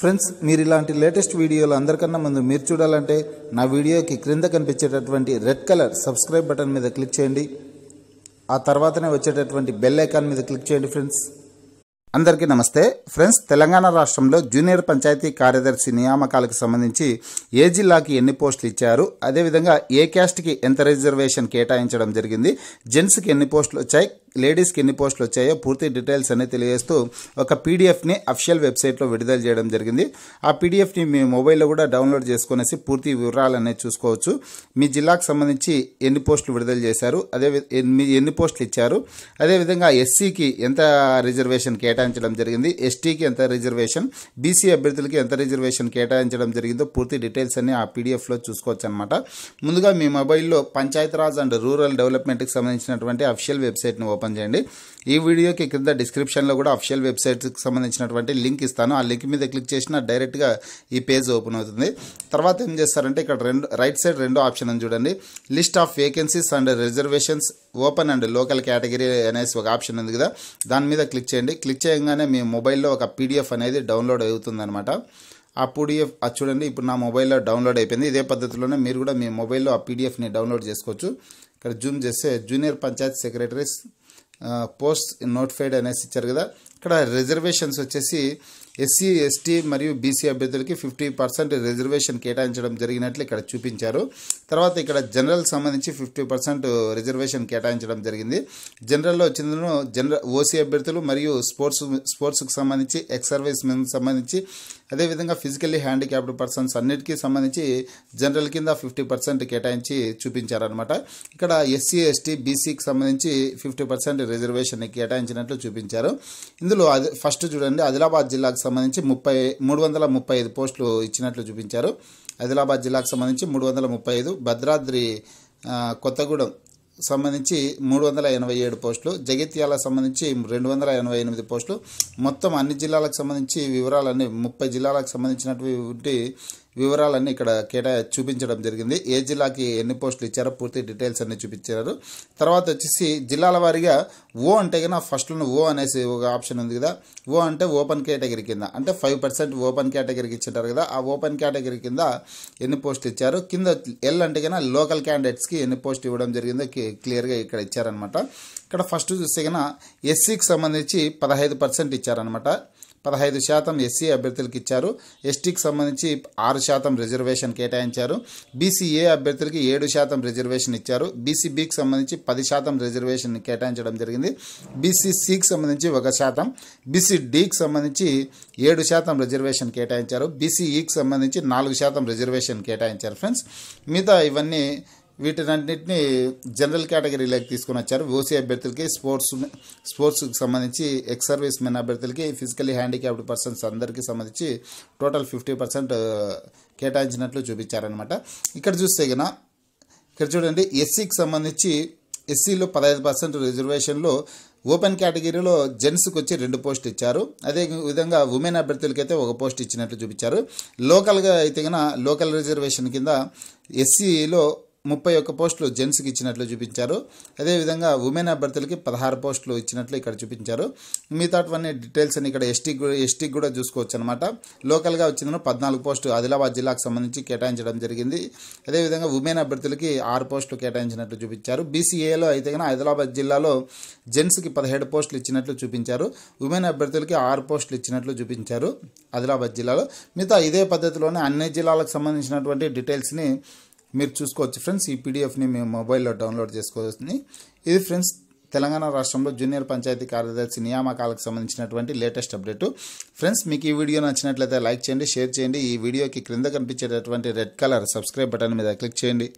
friends మీరు ఇలాంటి latest వీడియోలు అందరికన్నా ముందు మీరు చూడాలంటే నా వీడియోకి క్రింద కనిపించేటటువంటి రెడ్ కలర్ సబ్స్క్రైబ్ బటన్ మీద క్లిక్ చేయండి ఆ తర్వాతనే వచ్చేటటువంటి బెల్ ఐకాన్ మీద క్లిక్ చేయండి ఫ్రెండ్స్ అందరికీ నమస్తే ఫ్రెండ్స్ తెలంగాణ రాష్ట్రంలో జూనియర్ పంచాయతీ కార్యదర్శి నియామకాలకు సంబంధించి ఏ జిల్లాకి ఎన్ని పోస్టులు ఇచ్చారు అదేవిధంగా ఏ క్యాస్ట్కి ఎంత రిజర్వేషన్ కేటాయించడం జరిగింది జెంట్స్కి ఎన్ని పోస్టులు వచ్చాయి లేడీస్కి ఎన్ని పోస్టులు వచ్చాయో పూర్తి డీటెయిల్స్ అన్ని తెలియజేస్తూ ఒక పీడిఎఫ్ని అఫిషియల్ వెబ్సైట్లో విడుదల చేయడం జరిగింది ఆ పీడిఎఫ్ని మీ మొబైల్లో కూడా డౌన్లోడ్ చేసుకునేసి పూర్తి వివరాలు అనేది చూసుకోవచ్చు మీ జిల్లాకు సంబంధించి ఎన్ని పోస్టులు విడుదల చేశారు అదే ఎన్ని పోస్టులు ఇచ్చారు అదేవిధంగా ఎస్సీకి ఎంత రిజర్వేషన్ కేటాయించడం జరిగింది ఎస్టీకి ఎంత రిజర్వేషన్ బీసీ అభ్యర్థులకి ఎంత రిజర్వేషన్ కేటాయించడం జరిగిందో పూర్తి డీటెయిల్స్ అన్ని ఆ పీడిఎఫ్లో చూసుకోవచ్చు అనమాట ముందుగా మీ మొబైల్లో పంచాయతీరాజ్ అండ్ రూరల్ డెవలప్మెంట్కి సంబంధించినటువంటి అఫిషియల్ వెబ్సైట్ని ఓపెన్ ఓపెన్ చేయండి ఈ వీడియోకి క్రింద డిస్క్రిప్షన్లో కూడా అఫిషియల్ వెబ్సైట్స్కి సంబంధించినటువంటి లింక్ ఇస్తాను ఆ లింక్ మీద క్లిక్ చేసినా డైరెక్ట్గా ఈ పేజ్ ఓపెన్ అవుతుంది తర్వాత ఏం చేస్తారంటే ఇక్కడ రెండు రైట్ సైడ్ రెండో ఆప్షన్ ఉంది చూడండి list of vacancies and reservations open and local category అనేసి ఒక ఆప్షన్ ఉంది కదా దాని మీద క్లిక్ చేయండి క్లిక్ చేయగానే మీ మొబైల్లో ఒక పీడిఎఫ్ అనేది డౌన్లోడ్ అనమాట ఆ పీడిఎఫ్ అది చూడండి ఇప్పుడు నా మొబైల్లో డౌన్లోడ్ అయిపోయింది ఇదే పద్ధతిలోనే మీరు కూడా మీ మొబైల్లో ఆ పీడిఎఫ్ని డౌన్లోడ్ చేసుకోవచ్చు ఇక్కడ జూమ్ చేస్తే junior panchayat secretaries post notified అనేసి ఇచ్చారు కదా ఇక్కడ రిజర్వేషన్స్ వచ్చేసి ఎస్సీ ఎస్టీ మరియు బీసీ అభ్యర్థులకి ఫిఫ్టీ పర్సెంట్ రిజర్వేషన్ కేటాయించడం జరిగినట్లు ఇక్కడ చూపించారు తర్వాత ఇక్కడ జనరల్ సంబంధించి ఫిఫ్టీ పర్సెంట్ రిజర్వేషన్ కేటాయించడం జరిగింది జనరల్లో వచ్చిందను జనరల్ ఓసీ అభ్యర్థులు మరియు స్పోర్ట్స్ స్పోర్ట్స్కి సంబంధించి ఎక్స్ సర్వీస్ మెన్ సంబంధించి అదేవిధంగా ఫిజికల్లీ హ్యాండిక్యాప్డ్ పర్సన్స్ అన్నిటికీ సంబంధించి జనరల్ కింద ఫిఫ్టీ పర్సెంట్ కేటాయించి చూపించారనమాట ఇక్కడ ఎస్సీ ఎస్టీ బీసీకి సంబంధించి ఫిఫ్టీ పర్సెంట్ రిజర్వేషన్ కేటాయించినట్లు చూపించారు ఇందులో అది ఫస్ట్ చూడండి ఆదిలాబాద్ జిల్లాకు సంబంధించి ముప్పై మూడు వందల ముప్పై ఐదు పోస్టులు ఇచ్చినట్లు చూపించారు ఆదిలాబాద్ జిల్లాకు సంబంధించి మూడు వందల ముప్పై ఐదు భద్రాద్రి కొత్తగూడెం సంబంధించి మూడు వందల ఎనభై ఏడు పోస్టులు జగిత్యాల సంబంధించి రెండు వందల ఎనభై ఎనిమిది పోస్టులు మొత్తం అన్ని జిల్లాలకు సంబంధించి వివరాలన్నీ ముప్పై జిల్లాలకు సంబంధించినటువంటి వివరాలన్నీ ఇక్కడ కేటా చూపించడం జరిగింది ఏ జిల్లాకి ఎన్ని పోస్టులు ఇచ్చారో పూర్తి డీటెయిల్స్ అన్ని చూపించారు తర్వాత వచ్చేసి జిల్లాల వారీగా ఓ అంటే కన్నా ఫస్ట్లో ఓ అనేసి ఒక ఆప్షన్ ఉంది కదా ఓ అంటే ఓపెన్ కేటగిరీ కింద అంటే ఫైవ్ పర్సెంట్ ఓపెన్ కేటగిరీకి ఇచ్చింటారు కదా ఆ ఓపెన్ కేటగిరీ కింద ఎన్ని పోస్టులు ఇచ్చారు కింద ఎల్ అంటే కన్నా లోకల్ క్యాండిడేట్స్కి ఎన్ని పోస్టులు ఇవ్వడం జరిగిందో క్లియర్గా ఇక్కడ ఇచ్చారనమాట ఇక్కడ ఫస్ట్ చూస్తే కన్నా ఎస్సీకి సంబంధించి పదహైదు పర్సెంట్ ఇచ్చారనమాట పదహైదు శాతం ఎస్సీ అభ్యర్థులకు ఇచ్చారు ఎస్టీకి సంబంధించి ఆరు శాతం రిజర్వేషన్ కేటాయించారు బీసీఏ అభ్యర్థులకి ఏడు శాతం రిజర్వేషన్ ఇచ్చారు బీసీబీకి సంబంధించి పది శాతం రిజర్వేషన్ కేటాయించడం జరిగింది బీసీసీకి సంబంధించి ఒక శాతం బీసీడీకి సంబంధించి ఏడు శాతం రిజర్వేషన్ కేటాయించారు బీసీఈకి సంబంధించి నాలుగు శాతం రిజర్వేషన్ కేటాయించారు ఫ్రెండ్స్ మిగతా ఇవన్నీ వీటినన్నింటినీ జనరల్ కేటగిరీలోకి తీసుకుని వచ్చారు ఓసీ అభ్యర్థులకి స్పోర్ట్స్ స్పోర్ట్స్కి సంబంధించి ఎక్స్ సర్వీస్ మెన్ అభ్యర్థులకి ఫిజికలీ హ్యాండిక్యాప్డ్ పర్సన్స్ అందరికీ సంబంధించి టోటల్ ఫిఫ్టీ పర్సెంట్ కేటాయించినట్లు చూపించారనమాట ఇక్కడ చూస్తే కనుక ఇక్కడ చూడండి ఎస్సీకి సంబంధించి ఎస్సీలో పదహైదు పర్సెంట్ రిజర్వేషన్లో ఓపెన్ కేటగిరీలో జెంట్స్కి వచ్చి రెండు పోస్ట్ ఇచ్చారు అదే విధంగా ఉమెన్ అభ్యర్థులకి అయితే ఒక పోస్ట్ ఇచ్చినట్లు చూపించారు లోకల్గా అయితే కనుక లోకల్ రిజర్వేషన్ కింద ఎస్సీలో ముప్పై ఒక్క పోస్టులు జెంట్స్కి ఇచ్చినట్లు చూపించారు అదేవిధంగా ఉమెన్ అభ్యర్థులకి పదహారు పోస్టులు ఇచ్చినట్లు ఇక్కడ చూపించారు మిగతావన్నీ డీటెయిల్స్ అని ఇక్కడ ఎస్టీ ఎస్టీకి కూడా చూసుకోవచ్చు అనమాట లోకల్గా వచ్చిందని పద్నాలుగు పోస్టు ఆదిలాబాద్ జిల్లాకు సంబంధించి కేటాయించడం జరిగింది అదేవిధంగా ఉమెన్ అభ్యర్థులకి ఆరు పోస్టులు కేటాయించినట్లు చూపించారు బీసీఏలో అయితే కనుక ఆదిలాబాద్ జిల్లాలో జెంట్స్కి పదిహేడు పోస్టులు ఇచ్చినట్లు చూపించారు ఉమెన్ అభ్యర్థులకి ఆరు పోస్టులు ఇచ్చినట్లు చూపించారు ఆదిలాబాద్ జిల్లాలో మిగతా ఇదే పద్ధతిలోనే అన్ని జిల్లాలకు సంబంధించినటువంటి డీటెయిల్స్ని మీరు చూసుకోవచ్చు ఫ్రెండ్స్ ఈ పీడిఎఫ్ని మేము మొబైల్లో డౌన్లోడ్ చేసుకోవచ్చుని ఇది ఫ్రెండ్స్ తెలంగాణ రాష్ట్రంలో జూనియర్ పంచాయతీ కార్యదర్శి నియామకాలకు సంబంధించినటువంటి లేటెస్ట్ అప్డేట్ ఫ్రెండ్స్ మీకు ఈ వీడియో నచ్చినట్లయితే లైక్ చేయండి షేర్ చేయండి ఈ వీడియోకి క్రింద కనిపించేటటువంటి రెడ్ కలర్ సబ్స్క్రైబ్ బటన్ మీద క్లిక్ చేయండి